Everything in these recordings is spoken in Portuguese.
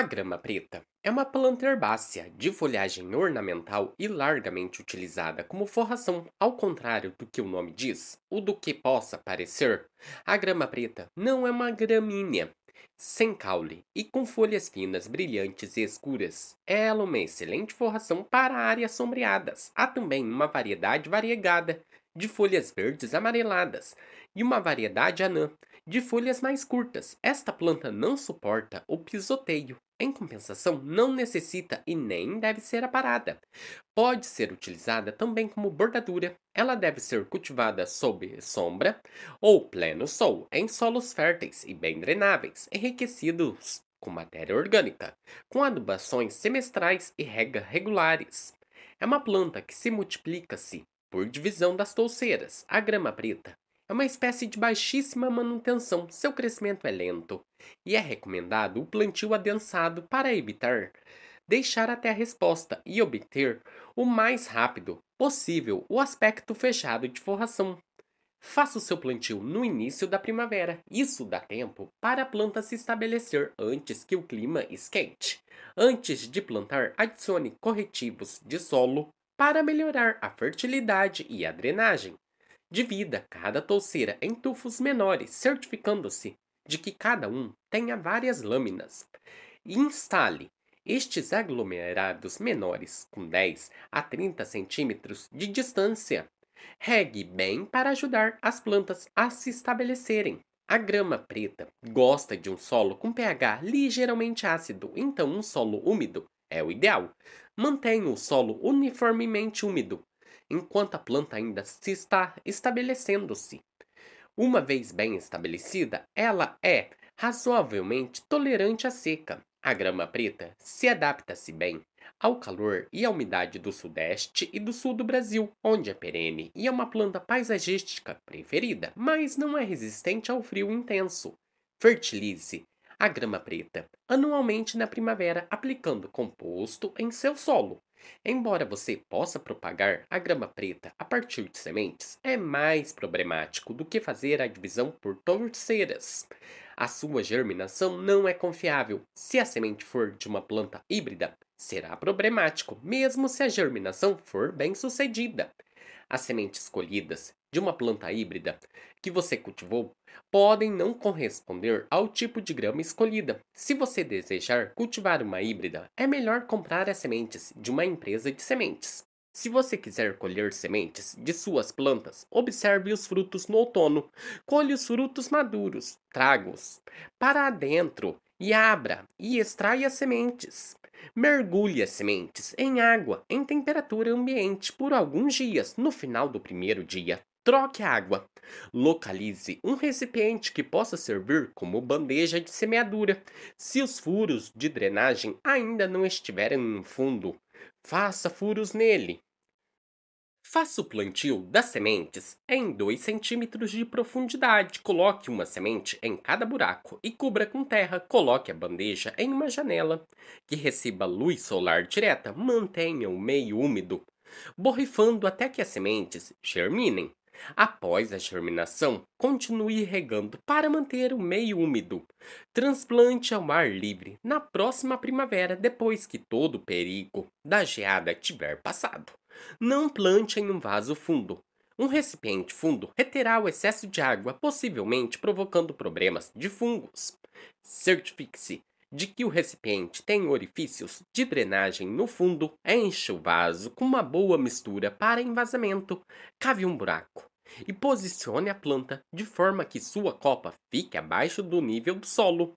A grama preta é uma planta herbácea de folhagem ornamental e largamente utilizada como forração. Ao contrário do que o nome diz, ou do que possa parecer, a grama preta não é uma gramínea. Sem caule e com folhas finas, brilhantes e escuras, ela é uma excelente forração para áreas sombreadas. Há também uma variedade variegada de folhas verdes amareladas e uma variedade anã de folhas mais curtas. Esta planta não suporta o pisoteio em compensação, não necessita e nem deve ser aparada. Pode ser utilizada também como bordadura. Ela deve ser cultivada sob sombra ou pleno sol, em solos férteis e bem drenáveis, enriquecidos com matéria orgânica, com adubações semestrais e rega regulares. É uma planta que se multiplica-se por divisão das touceiras. A grama preta é uma espécie de baixíssima manutenção, seu crescimento é lento, e é recomendado o plantio adensado para evitar deixar até a resposta e obter o mais rápido possível o aspecto fechado de forração. Faça o seu plantio no início da primavera. Isso dá tempo para a planta se estabelecer antes que o clima esquente. Antes de plantar, adicione corretivos de solo para melhorar a fertilidade e a drenagem. Divida cada touceira em tufos menores, certificando-se de que cada um tenha várias lâminas. E instale estes aglomerados menores com 10 a 30 centímetros de distância. Regue bem para ajudar as plantas a se estabelecerem. A grama preta gosta de um solo com pH ligeiramente ácido, então um solo úmido é o ideal. Mantenha o solo uniformemente úmido enquanto a planta ainda se está estabelecendo-se. Uma vez bem estabelecida, ela é razoavelmente tolerante à seca. A grama preta se adapta-se bem ao calor e à umidade do sudeste e do sul do Brasil, onde é perene e é uma planta paisagística preferida, mas não é resistente ao frio intenso. Fertilize a grama preta anualmente na primavera, aplicando composto em seu solo. Embora você possa propagar a grama preta a partir de sementes, é mais problemático do que fazer a divisão por torceiras. A sua germinação não é confiável. Se a semente for de uma planta híbrida, será problemático, mesmo se a germinação for bem sucedida. As sementes colhidas de uma planta híbrida que você cultivou podem não corresponder ao tipo de grama escolhida. Se você desejar cultivar uma híbrida, é melhor comprar as sementes de uma empresa de sementes. Se você quiser colher sementes de suas plantas, observe os frutos no outono. Colhe os frutos maduros, traga-os para dentro e abra e extraia as sementes. Mergulhe as sementes em água em temperatura ambiente por alguns dias. No final do primeiro dia, troque a água. Localize um recipiente que possa servir como bandeja de semeadura. Se os furos de drenagem ainda não estiverem no fundo, faça furos nele. Faça o plantio das sementes em 2 centímetros de profundidade. Coloque uma semente em cada buraco e cubra com terra. Coloque a bandeja em uma janela que receba luz solar direta. Mantenha o meio úmido, borrifando até que as sementes germinem. Após a germinação, continue regando para manter o meio úmido. Transplante ao ar livre na próxima primavera, depois que todo o perigo da geada tiver passado. Não plante em um vaso fundo. Um recipiente fundo reterá o excesso de água, possivelmente provocando problemas de fungos. Certifique-se de que o recipiente tem orifícios de drenagem no fundo, enche o vaso com uma boa mistura para envasamento, cave um buraco, e posicione a planta de forma que sua copa fique abaixo do nível do solo.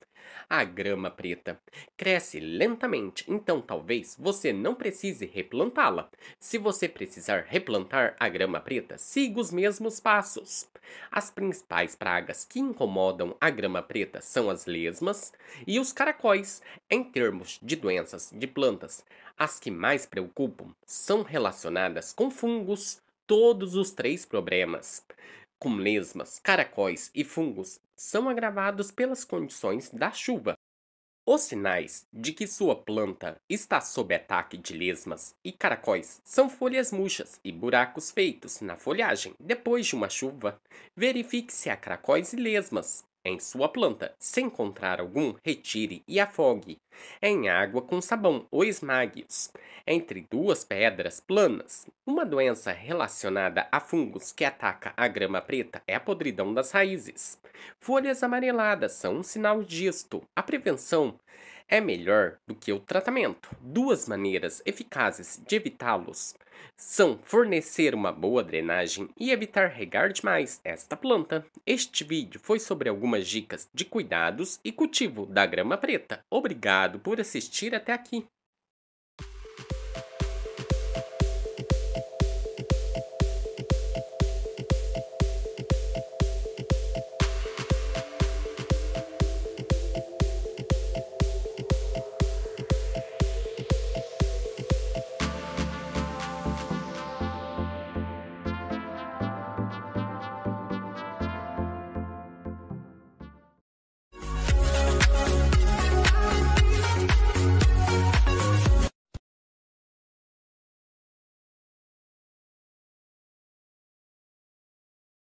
A grama preta cresce lentamente, então talvez você não precise replantá-la. Se você precisar replantar a grama preta, siga os mesmos passos. As principais pragas que incomodam a grama preta são as lesmas e os caracóis. Em termos de doenças de plantas, as que mais preocupam são relacionadas com fungos, Todos os três problemas, com lesmas, caracóis e fungos, são agravados pelas condições da chuva. Os sinais de que sua planta está sob ataque de lesmas e caracóis são folhas murchas e buracos feitos na folhagem depois de uma chuva. Verifique se há caracóis e lesmas em sua planta. Se encontrar algum, retire e afogue em água com sabão ou esmague-os entre duas pedras planas. Uma doença relacionada a fungos que ataca a grama preta é a podridão das raízes. Folhas amareladas são um sinal disto. A prevenção é melhor do que o tratamento. Duas maneiras eficazes de evitá-los são fornecer uma boa drenagem e evitar regar demais esta planta. Este vídeo foi sobre algumas dicas de cuidados e cultivo da grama preta. Obrigado por assistir até aqui.